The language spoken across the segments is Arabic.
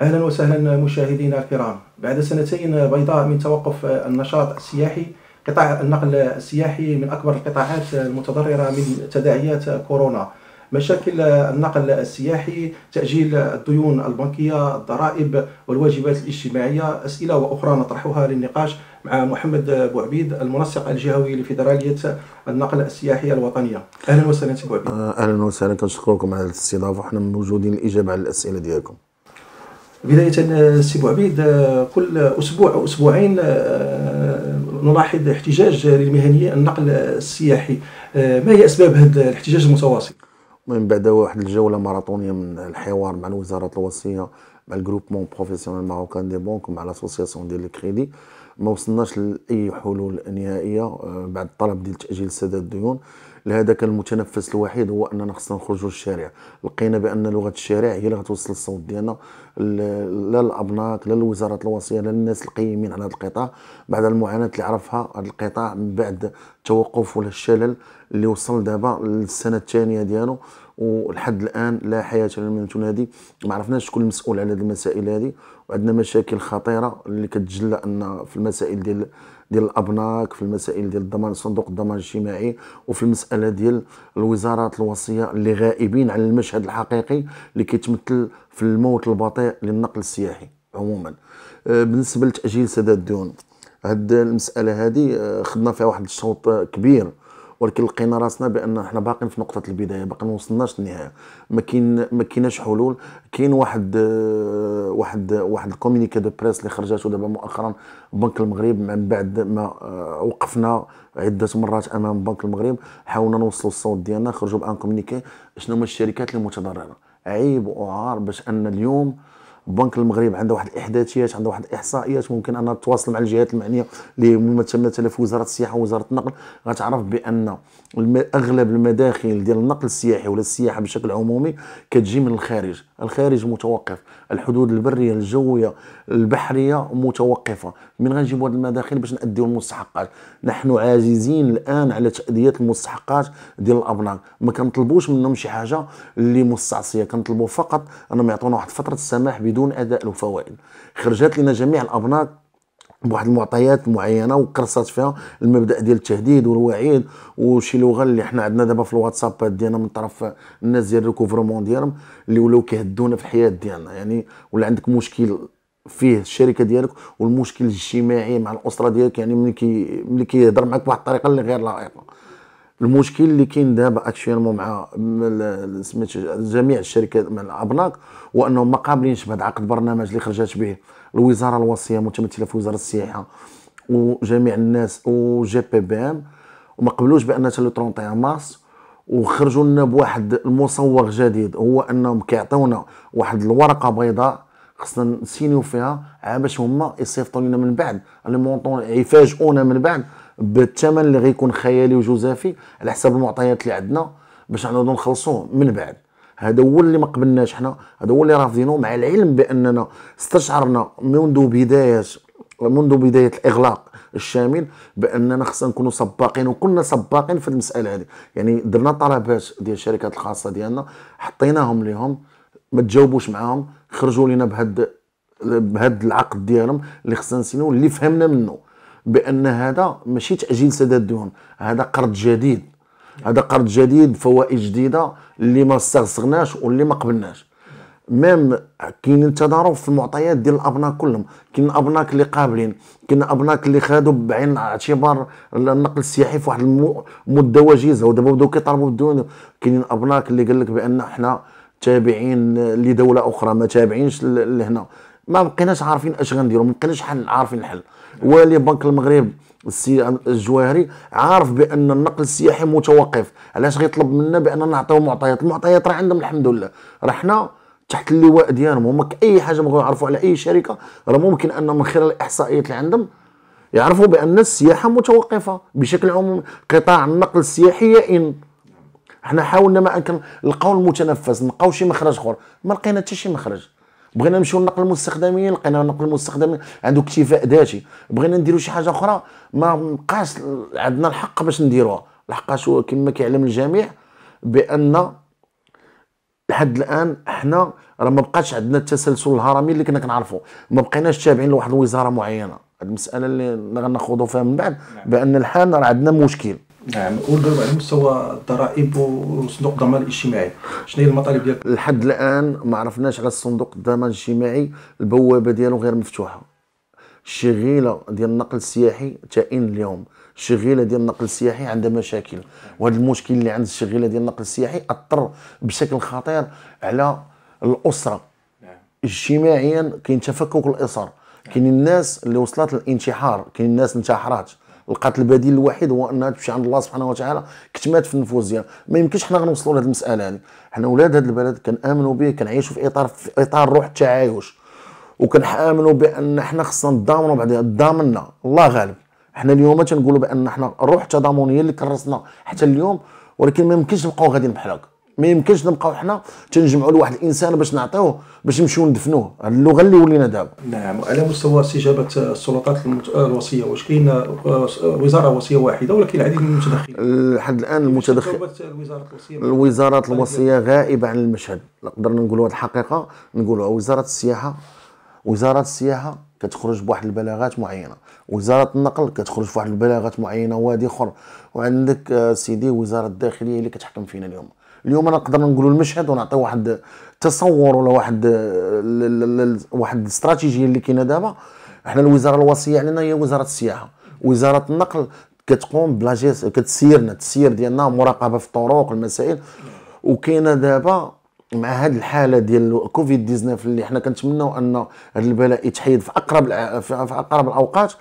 اهلا وسهلا مشاهدينا الكرام بعد سنتين بيضاء من توقف النشاط السياحي قطاع النقل السياحي من اكبر القطاعات المتضرره من تداعيات كورونا مشاكل النقل السياحي تأجيل الديون البنكية الضرائب والواجبات الاجتماعية أسئلة وأخرى نطرحها للنقاش مع محمد بوعبيد المنسق الجهوي لفيدرالية النقل السياحي الوطنية أهلا وسهلا سي بوعبيد آه، أهلا وسهلا كنشكركم على الاستضافة وحنا موجودين للإجابة على الأسئلة ديالكم بداية آه، سي بوعبيد آه، كل أسبوع أو أسبوعين نلاحظ احتجاج للمهنيين النقل السياحي ما هي أسباب هذا الاحتجاج المتواصل؟ من بعد واحد الجوله ماراطونيه من الحوار مع الوزاره الوصيه مع الجروبمون بروفيسيونيل ماروكان دي بونك مع لاسوسياسيون ديال الكريدي ما وصلناش لاي حلول نهائيه آه، بعد طلب ديال تاجيل سداد الديون لهذاك المتنفس الوحيد هو اننا خصنا نخرجوا للشارع لقينا بان لغه الشارع هي اللي غتوصل الصوت ديالنا لا الابناك لا الوزارات الوصيه لا الناس القيمين على هذا القطاع بعد المعاناه اللي عرفها هذا القطاع من بعد التوقف ولا الشلل اللي وصل دابا للسنه الثانيه ديالو ولحد الان لا حياه لنا من تنادي ما عرفناش شكون المسؤول على هذه المسائل هذه وعندنا مشاكل خطيره اللي كتجلى ان في المسائل ديال ديال الابناك في المسائل ديال الضمان صندوق الضمان الاجتماعي وفي المساله ديال الوزارات الوصيه اللي غائبين عن المشهد الحقيقي اللي كيتمثل في الموت البطيء للنقل السياحي عموما أه، بالنسبه لتاجيل سداد الديون هاد المساله هذه أه، خدنا فيها واحد الشوط كبير ولكن لقينا راسنا بان احنا باقين في نقطه البدايه باقي ما وصلناش للنهايه ما كاين ما كايناش حلول كاين واحد واحد واحد الكومينيكي دو بريس اللي خرجات دابا مؤخرا بنك المغرب من بعد ما آه، وقفنا عده مرات امام بنك المغرب حاولنا نوصلوا الصوت ديالنا خرجوا بان كومينيكي شنو هما الشركات المتضرره عيب وعار باش ان اليوم البنك المغرب عنده واحد الاحداثيات عنده واحد الاحصائيات ممكن انها تتواصل مع الجهات المعنيه اللي متمثله في وزاره السياحه ووزاره النقل غتعرف بان اغلب المداخل ديال النقل السياحي ولا السياحه بشكل عمومي كتجي من الخارج الخارج متوقف الحدود البريه الجويه البحريه متوقفه من غنجيبوا هذه المداخل باش ناديو المستحقات نحن عاجزين الان على تاديه المستحقات ديال الابناء ما كنطلبوش منهم شي حاجه اللي مستعصيه كنطلبوا فقط انهم يعطونا واحد فتره السماح بدون اداء الفوائد خرجت لنا جميع الابناء بواحد المعطيات معينه وكرصات فيها المبدا ديال التهديد والوعيد وشي لغه اللي حنا عندنا دابا في الواتساب ديالنا من طرف الناس ديال الريكوفرمون ديالهم اللي ولاو كيهدونا في الحياه ديالنا يعني ولا عندك مشكل فيه الشركه ديالك والمشكل الاجتماعي مع الاسره ديالك يعني ملي كي ملي كيهضر معك بواحد الطريقه اللي غير لائقه المشكل اللي كاين دابا اكشيرمون مع سميت جميع الشركات مع الابناك وانهم ما قابلينش بهذا عقد برنامج اللي خرجت به الوزاره الوصيه متمثله في وزاره السياحه وجميع الناس وجي بي بي ام وما قبلوش بان حتى 31 مارس وخرجوا لنا بواحد المصوغ جديد هو انهم كيعطيونا واحد الورقه بيضاء خصنا نسينيو فيها عا باش هما يصيفطوا لنا من بعد لي مونطون يفاجئونا من بعد بالثمن اللي غيكون خيالي وجزافي على حساب المعطيات اللي عندنا باش نعاودو نخلصوه من بعد هذا هو اللي ما قبلناش حنا هذا هو اللي رافضينه مع العلم باننا استشعرنا منذ بدايه منذ بدايه الاغلاق الشامل باننا خصنا نكونوا سباقين وكنا سباقين في المساله هذه يعني درنا طلبات ديال الشركات الخاصه ديالنا حطيناهم لهم ما تجاوبوش معاهم خرجوا لنا بهذا بهذا العقد ديالهم اللي خصنا نسينو اللي فهمنا منه بان هذا ماشي تاجيل سداد الديون هذا قرض جديد هذا قرض جديد فوائد جديده اللي ما استغسغناش واللي ما قبلناش ميم كاينين تضارب في المعطيات ديال الابناك كلهم كاين ابناك اللي قابلين كاين ابناك اللي خادوا بعين الاعتبار النقل السياحي في واحد المده وجيزه ودابا بداو كيطالبوا بالديون كاينين ابناك اللي قال لك بان احنا تابعين لدوله اخرى ما تابعينش لهنا ما بقيناش عارفين اش غنديروا ما بقيناش عارفين الحل ولي بنك المغرب السي الجواهري عارف بان النقل السياحي متوقف علاش غيطلب منا بان نعطيو معطيات المعطيات راه عندهم الحمد لله راه حنا تحت اللواء ديالهم هما اي حاجه بغاو يعرفوا على اي شركه راه ممكن ان من خلال الاحصائيات اللي عندهم يعرفوا بان السياحه متوقفه بشكل عام قطاع النقل السياحي ان حنا حاولنا ما ان نلقاو المتنفس نلقاو شي مخرج اخر ما لقينا حتى شي مخرج بغينا نمشيو نقل المستخدمين لقينا نقل المستخدمين عنده اكتفاء ذاتي بغينا نديرو شي حاجه اخرى ما بقاش عندنا الحق باش نديروها لحقاش كما كيعلم الجميع بان لحد الان حنا راه ما بقاش عندنا التسلسل الهرمي اللي كنا كنعرفوا ما بقيناش تابعين لواحد الوزاره معينه هذه المساله اللي غنخوضوا فيها من بعد نعم. بان الحال راه عندنا مشكل نعم والضرب على مستوى الضرائب وصندوق الضمان الاجتماعي شنو هي المطالب ديالك لحد الان ما عرفناش على صندوق الضمان الاجتماعي البوابه ديالو غير مفتوحه الشغيله ديال النقل السياحي تائين اليوم الشغيله ديال النقل السياحي عندها مشاكل وهذا المشكل اللي عند الشغيله ديال النقل السياحي اثر بشكل خطير على الاسره نعم. اجتماعيا كاين تفكك الاسر كاين الناس اللي وصلت للانتحار كاين الناس انتحرات القتل البديل الوحيد هو انها تمشي عند الله سبحانه وتعالى كتمات في النفوس ديالها ما يمكنش حنا غنوصلوا لهذه المساله هذه حنا ولاد هذا البلد كنامنوا به كنعيشوا في اطار في اطار روح التعايش وكنامنوا بان حنا خصنا نضامنوا بعضنا ضامنا الله غالب حنا اليوم تنقولوا بان حنا التضامن التضامنيه اللي كرسنا حتى اليوم ولكن ما يمكنش نبقاو غاديين بحال هكا ما يمكنش نبقاو حنا تنجمعوا لواحد الانسان باش نعطيوه باش نمشيو ندفنوه اللغه اللي ولينا دابا نعم على مستوى استجابه السلطات آه، الوصيه واش كاين آه، آه، وزاره وصيه واحده ولا كاين العديد من المتدخلين لحد الان المتدخل الوزارات الوصيه غائبه عن المشهد نقدر نقولوا هذه الحقيقه نقولوا وزاره السياحه وزاره السياحه كتخرج بواحد البلاغات معينه وزاره النقل كتخرج بواحد البلاغات معينه وادي اخر وعندك سيدي وزاره الداخليه اللي كتحكم فينا اليوم اليوم انا نقدر نقولوا المشهد ونعطي واحد تصور ولا واحد واحد الاستراتيجيه اللي كاينه دابا احنا الوزاره الوصيه علينا هي وزاره السياحه وزاره النقل كتقوم بلا كتسيرنا التسيير ديالنا مراقبه في الطرق المسائل وكاينه دابا مع هذه الحاله ديال كوفيد 19 اللي حنا كنتمنوا ان هذا البلاء يتحيد في اقرب في اقرب الاوقات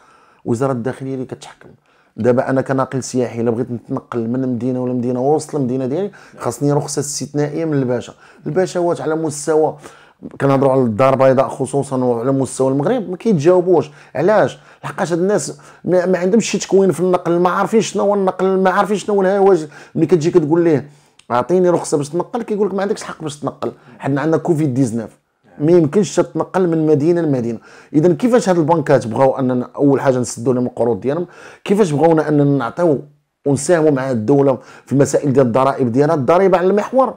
وزاره الداخليه اللي كتحكم دابا انا كناقل سياحي الا بغيت نتنقل من مدينه ولا مدينه وسط المدينه ديالي خاصني رخصه استثنائيه من الباشا الباشوات على مستوى كنهضروا على الدار البيضاء خصوصا وعلى مستوى المغرب ما كيتجاوبوش علاش لحقاش هاد الناس ما, ما عندهمش شي تكوين في النقل ما عارفين شنو هو النقل ما عارفين شنو هو الهواج ملي كتجي كتقول ليه اعطيني رخصه باش تنقل كيقول لك ما عندكش الحق باش تنقل حنا عندنا كوفيد 19 ما يمكنش تتنقل من مدينه لمدينه اذا كيفاش هاد البنكات بغاو اننا اول حاجه نسدوا لهم القروض ديالهم كيفاش بغاونا اننا نعطيو ونساهموا مع الدوله في المسائل ديال الضرائب ديالها الضريبه على المحور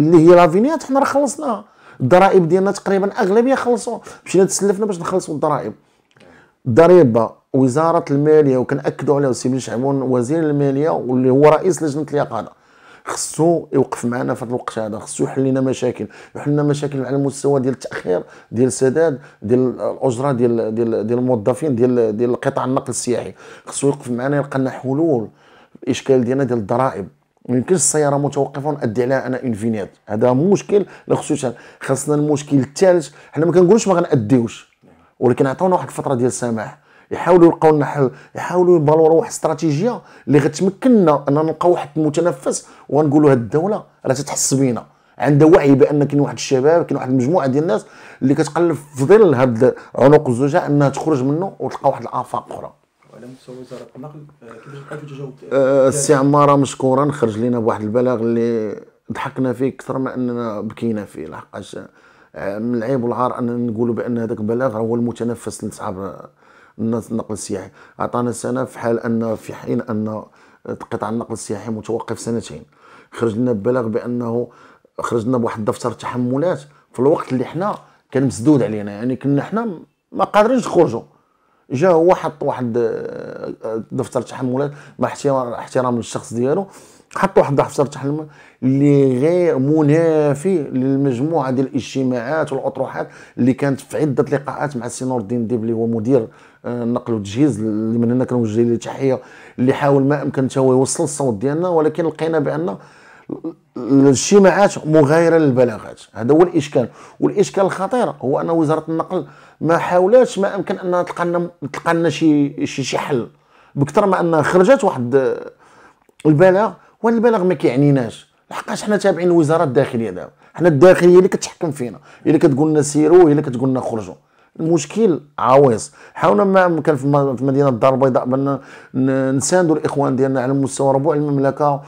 اللي هي لافينيات حنا راه خلصناها الضرائب ديالنا تقريبا اغلبيه خلصوها مشينا تسلفنا باش نخلصوا الضرائب ضريبه وزاره الماليه وكناكدوا عليها السي بن شعبون وزير الماليه واللي هو رئيس لجنه اليقظه خصو يوقف معنا في هذا الوقت هذا خصو يحل لنا مشاكل يحل لنا مشاكل على المستوى ديال التاخير ديال السداد ديال الاجره ديال ديال ديال الموظفين ديال ديال القطاع النقل السياحي خصو يوقف معنا يلقى لنا حلول الاشكال ديالنا ديال الضرائب ما يمكنش السياره متوقفه ونأدي عليها انا اون فينيت هذا مشكل اللي خصو خاصنا المشكل الثالث حنا ما كنقولوش ما غنأديوش ولكن عطاونا واحد الفتره ديال السماح يحاولوا يلقاو لنا يحاولوا يبالوروا واحد الاستراتيجيه اللي غتمكننا اننا نلقاو واحد المتنفس ونقولوا هاد الدوله راه تتحس بينا عندها وعي بان كاين واحد الشباب كاين واحد المجموعه ديال الناس اللي كتقلب في ظل هاد عنق الزجاج انها تخرج منه وتلقى واحد الافاق اخرى على مستوى وزاره النقل آه، كيفاش آه، مشكورا خرج لنا بواحد البلاغ اللي ضحكنا فيه اكثر ما اننا بكينا فيه لحقاش آه، من العيب والعار اننا نقولوا بان هذاك البلاغ هو المتنفس لصحاب النقل السياحي اعطانا سنه في حال ان في حين ان قطاع النقل السياحي متوقف سنتين خرجنا ببلاغ بانه خرجنا بواحد دفتر تحملات في الوقت اللي حنا كان مسدود علينا يعني كنا حنا ما قادرينش نخرجوا جا هو حط واحد آه، دفتر تحملات مع احترام للشخص ديالو حط واحد دفتر تحملات اللي غير منافي للمجموعه ديال الاجتماعات والاطروحات اللي كانت في عده لقاءات مع السي نور الدين ديب اللي هو مدير النقل والتجهيز اللي من هنا كنوجه ليه تحيه اللي حاول ما امكن حتى هو يوصل الصوت ديالنا ولكن لقينا بان الاجتماعات مغايره للبلاغات هذا هو الاشكال والاشكال الخطير هو ان وزاره النقل ما حاولاتش ما امكن انها تلقى لنا تلقى لنا شي شي حل بكثر ما انها خرجت واحد البلاغ وهذا البلاغ ما كيعنيناش لحقاش حنا تابعين الوزاره الداخليه دابا حنا الداخليه اللي كتحكم فينا اللي كتقول لنا سيروا اللي كتقول لنا خرجوا المشكل عويص حاولنا ما كان في مدينه الدار البيضاء بان نساندوا الاخوان ديالنا على مستوى ربوع المملكه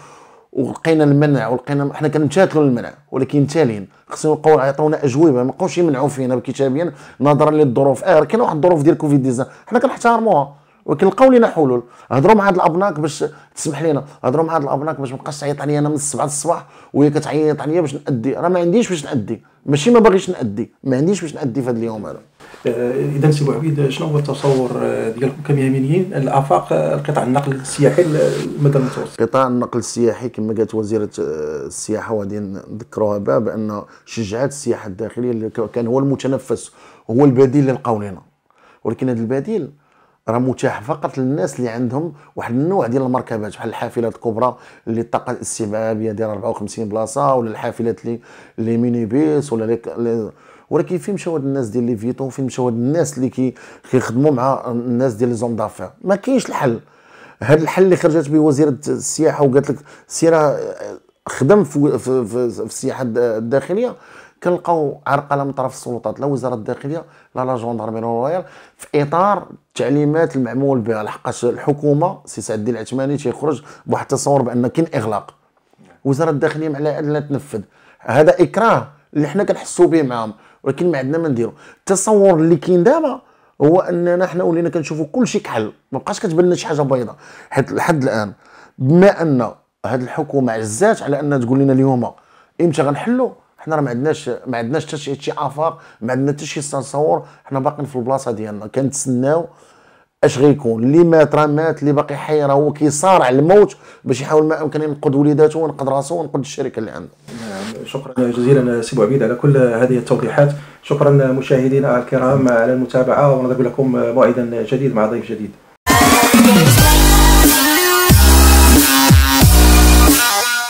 ولقينا المنع ولقينا حنا كنمتاكلوا المنع ولكن تالين خصنا نلقاو يعطيونا اجوبه ما بقاوش يمنعوا فينا كتابيا نظرا للظروف اه كاين واحد الظروف ديال كوفيد 19 حنا كنحتارموها ولكن لقاو لينا حلول هضروا مع هاد الابناك باش تسمح لينا هضروا مع هاد الابناك باش ما بقاش تعيط عليا انا من السبعه الصباح وهي كتعيط عليا باش نادي راه ما عنديش باش نادي ماشي ما باغيش نادي ما عنديش باش نادي في هذا اليوم هذا آه، اذا سي وعبيد شنو هو التصور آه، ديالكم كمهنيين الافاق القطاع النقل السياحي المدى المتوسط قطاع النقل السياحي كما قالت وزيره آه، السياحه وغادي نذكروها بها بان شجعات السياحه الداخليه اللي كان هو المتنفس هو البديل اللي لقاو لنا ولكن هذا البديل راه متاح فقط للناس اللي عندهم واحد النوع ديال المركبات بحال الحافلات الكبرى اللي الطاقه الاستيعابيه ديال 54 بلاصه ولا الحافلات اللي لي بيس ولا لي ولكن فين مشاو هاد الناس ديال لي فيتون فين مشاو هاد الناس اللي كي كيخدموا مع الناس ديال لي زون دافير ما كاينش الحل هذا الحل اللي خرجت به وزيره السياحه وقالت لك سير آه، خدم في, في, في, في السياحه الداخليه كنلقاو عرقله من طرف السلطات لا وزاره الداخليه لا لا جوندارمي رويال في اطار التعليمات المعمول بها لحقاش الحكومه سي سعد الدين العثماني تيخرج بواحد التصور بان كاين اغلاق وزاره الداخليه مع لا تنفذ هذا اكراه اللي حنا كنحسوا به معاهم ولكن ما عندنا ما نديرو التصور اللي كاين دابا هو اننا حنا ولينا كنشوفوا كلشي كحل ما بقاش كتبان لنا شي حاجه بيضاء حيت لحد الان بما ان هاد الحكومه عزات على انها تقول لنا اليوم امتى غنحلوا حنا راه ما عندناش ما عندناش حتى شي افاق ما عندنا حتى شي تصور حنا باقيين في البلاصه ديالنا كنتسناو اش غيكون اللي مات راه مات اللي باقي حي راه هو كيصارع الموت باش يحاول ما امكن ينقذ وليداته وينقذ راسه وينقذ الشركه اللي عنده شكرا جزيلا سي عبيد على كل هذه التوضيحات شكرا مشاهدينا الكرام على المتابعه ونضرب لكم موعدا جديد مع ضيف جديد